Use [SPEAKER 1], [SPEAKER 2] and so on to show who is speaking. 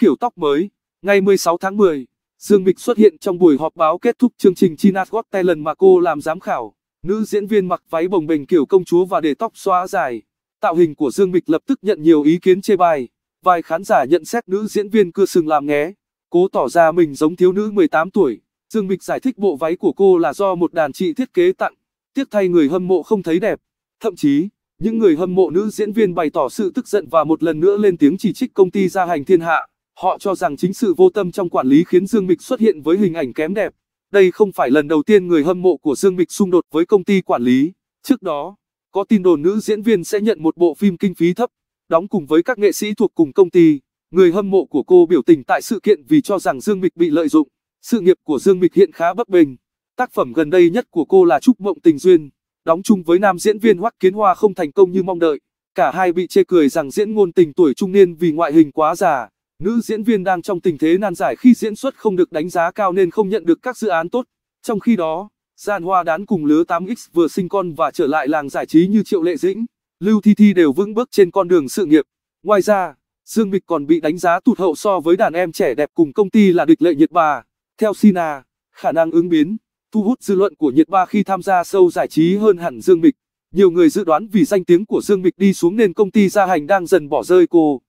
[SPEAKER 1] kiểu tóc mới. Ngày 16 tháng 10, Dương Mịch xuất hiện trong buổi họp báo kết thúc chương trình China's Got Talent mà cô làm giám khảo. Nữ diễn viên mặc váy bồng bềnh kiểu công chúa và để tóc xóa dài. Tạo hình của Dương Mịch lập tức nhận nhiều ý kiến chê bai. Vài khán giả nhận xét nữ diễn viên cưa sừng làm nghé, cố tỏ ra mình giống thiếu nữ 18 tuổi. Dương Mịch giải thích bộ váy của cô là do một đàn chị thiết kế tặng, tiếc thay người hâm mộ không thấy đẹp. Thậm chí, những người hâm mộ nữ diễn viên bày tỏ sự tức giận và một lần nữa lên tiếng chỉ trích công ty gia hành thiên hạ. Họ cho rằng chính sự vô tâm trong quản lý khiến Dương Mịch xuất hiện với hình ảnh kém đẹp. Đây không phải lần đầu tiên người hâm mộ của Dương Mịch xung đột với công ty quản lý. Trước đó, có tin đồn nữ diễn viên sẽ nhận một bộ phim kinh phí thấp, đóng cùng với các nghệ sĩ thuộc cùng công ty. Người hâm mộ của cô biểu tình tại sự kiện vì cho rằng Dương Mịch bị lợi dụng. Sự nghiệp của Dương Mịch hiện khá bấp bênh. Tác phẩm gần đây nhất của cô là Trúc Mộng Tình Duyên, đóng chung với nam diễn viên Hoắc Kiến Hoa không thành công như mong đợi. Cả hai bị chê cười rằng diễn ngôn tình tuổi trung niên vì ngoại hình quá già. Nữ diễn viên đang trong tình thế nan giải khi diễn xuất không được đánh giá cao nên không nhận được các dự án tốt. Trong khi đó, Gian Hoa Đán cùng lứa 8X vừa sinh con và trở lại làng giải trí như Triệu Lệ Dĩnh, Lưu Thi Thi đều vững bước trên con đường sự nghiệp. Ngoài ra, Dương Mịch còn bị đánh giá tụt hậu so với đàn em trẻ đẹp cùng công ty là địch lệ Nhiệt Bà. Theo Sina, khả năng ứng biến, thu hút dư luận của Nhiệt Ba khi tham gia sâu giải trí hơn hẳn Dương Mịch. Nhiều người dự đoán vì danh tiếng của Dương Mịch đi xuống nên công ty gia hành đang dần bỏ rơi cô.